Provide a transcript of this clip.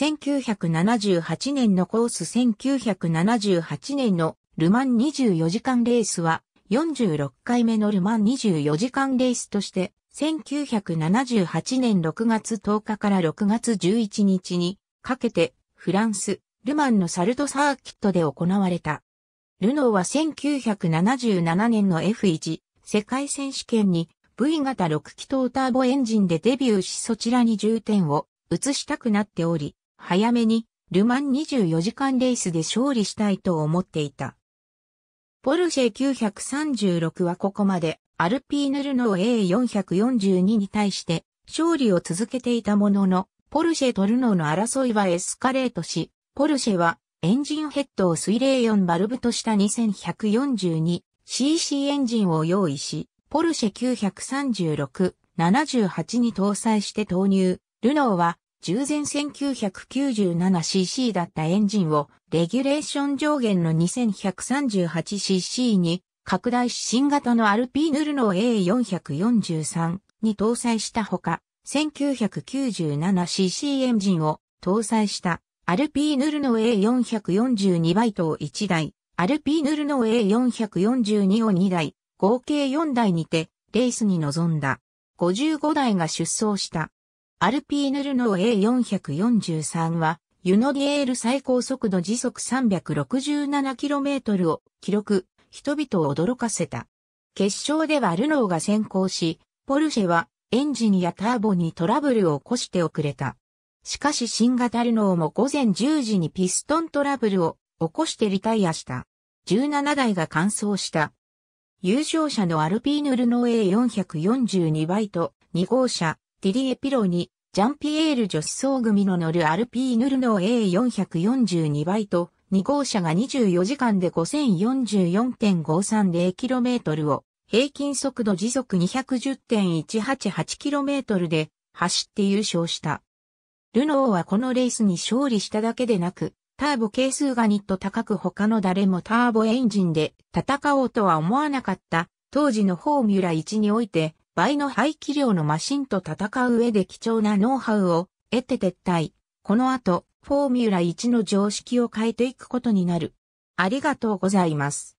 1978年のコース1978年のルマン24時間レースは46回目のルマン24時間レースとして1978年6月10日から6月11日にかけてフランス、ルマンのサルトサーキットで行われた。ルノーは1977年の F1 世界選手権に V 型6気筒ターボエンジンでデビューしそちらに重点を移したくなっており、早めにルマン24時間レースで勝利したいと思っていた。ポルシェ936はここまでアルピーヌルノー A442 に対して勝利を続けていたものの、ポルシェとルノーの争いはエスカレートし、ポルシェはエンジンヘッドを水冷4バルブとした 2142cc エンジンを用意し、ポルシェ936、78に搭載して投入。ルノーは従前 1997cc だったエンジンをレギュレーション上限の 2138cc に拡大し新型のアルピーヌルノー A443 に搭載したほか、1997cc エンジンを搭載したアルピーヌルノー A442 バイトを1台、アルピーヌルノー A442 を2台、合計4台にてレースに臨んだ。55台が出走した。アルピーヌルノー A443 は、ユノディエール最高速度時速 367km を記録、人々を驚かせた。決勝ではルノーが先行し、ポルシェはエンジンやターボにトラブルを起こして遅れた。しかし新型ルノーも午前10時にピストントラブルを起こしてリタイアした。17台が完走した。優勝者のアルピーヌルノー A442 イト2号車ティリエ・ピロに、ジャンピエール女子総組の乗るアルピーヌルの A442 倍と、2号車が24時間で 5044.530km を、平均速度時速 210.188km で走って優勝した。ルノーはこのレースに勝利しただけでなく、ターボ係数がニット高く他の誰もターボエンジンで戦おうとは思わなかった、当時のフォーミュラ1において倍の排気量のマシンと戦う上で貴重なノウハウを得て撤退。この後、フォーミュラ1の常識を変えていくことになる。ありがとうございます。